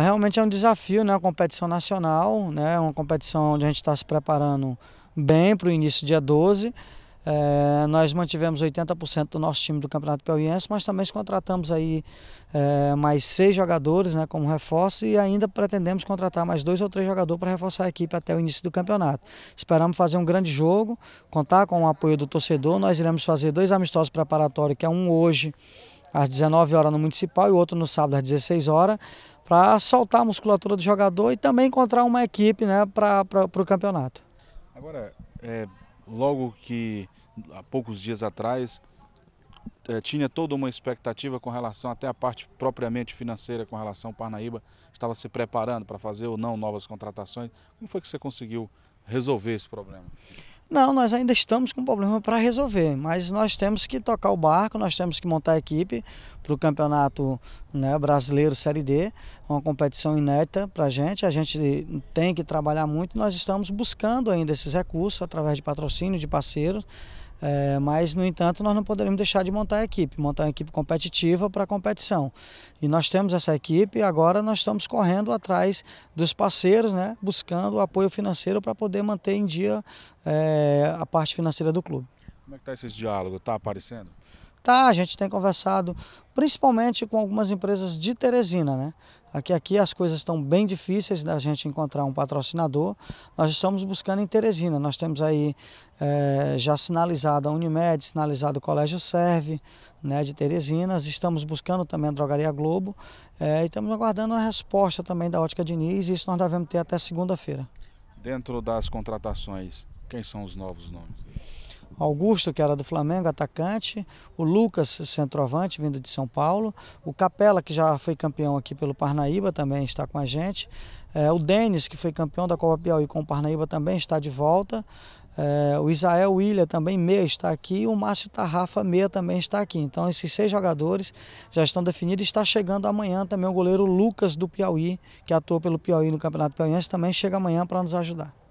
Realmente é um desafio, né? Uma competição nacional, né? É uma competição onde a gente está se preparando bem para o início dia 12. É, nós mantivemos 80% do nosso time do Campeonato Piauiense, mas também contratamos aí é, mais seis jogadores né, como reforço e ainda pretendemos contratar mais dois ou três jogadores para reforçar a equipe até o início do campeonato. Esperamos fazer um grande jogo, contar com o apoio do torcedor. Nós iremos fazer dois amistosos preparatórios, que é um hoje às 19 horas no Municipal e outro no sábado às 16 horas, para soltar a musculatura do jogador e também encontrar uma equipe né, para o campeonato. Agora, é, logo que há poucos dias atrás é, tinha toda uma expectativa com relação até a parte propriamente financeira com relação ao Parnaíba, estava se preparando para fazer ou não novas contratações. Como foi que você conseguiu resolver esse problema? Não, nós ainda estamos com um problema para resolver, mas nós temos que tocar o barco, nós temos que montar a equipe para o Campeonato né, Brasileiro Série D, uma competição inédita para a gente. A gente tem que trabalhar muito, nós estamos buscando ainda esses recursos através de patrocínio, de parceiros. É, mas, no entanto, nós não poderíamos deixar de montar a equipe, montar uma equipe competitiva para a competição. E nós temos essa equipe e agora nós estamos correndo atrás dos parceiros, né, buscando apoio financeiro para poder manter em dia é, a parte financeira do clube. Como é que está esse diálogo? Está aparecendo? Tá, a gente tem conversado principalmente com algumas empresas de Teresina, né? Aqui, aqui as coisas estão bem difíceis da gente encontrar um patrocinador. Nós estamos buscando em Teresina. Nós temos aí é, já sinalizado a Unimed, sinalizado o Colégio Serve né, de Teresinas. Estamos buscando também a Drogaria Globo. É, e estamos aguardando a resposta também da Ótica Diniz. Isso nós devemos ter até segunda-feira. Dentro das contratações, quem são os novos nomes? Augusto, que era do Flamengo, atacante, o Lucas, centroavante, vindo de São Paulo, o Capela, que já foi campeão aqui pelo Parnaíba, também está com a gente, é, o Denis, que foi campeão da Copa Piauí com o Parnaíba, também está de volta, é, o Israel William também, meia, está aqui, e o Márcio Tarrafa, meia, também está aqui. Então, esses seis jogadores já estão definidos. Está chegando amanhã também o goleiro Lucas do Piauí, que atuou pelo Piauí no Campeonato Piauiense, também chega amanhã para nos ajudar.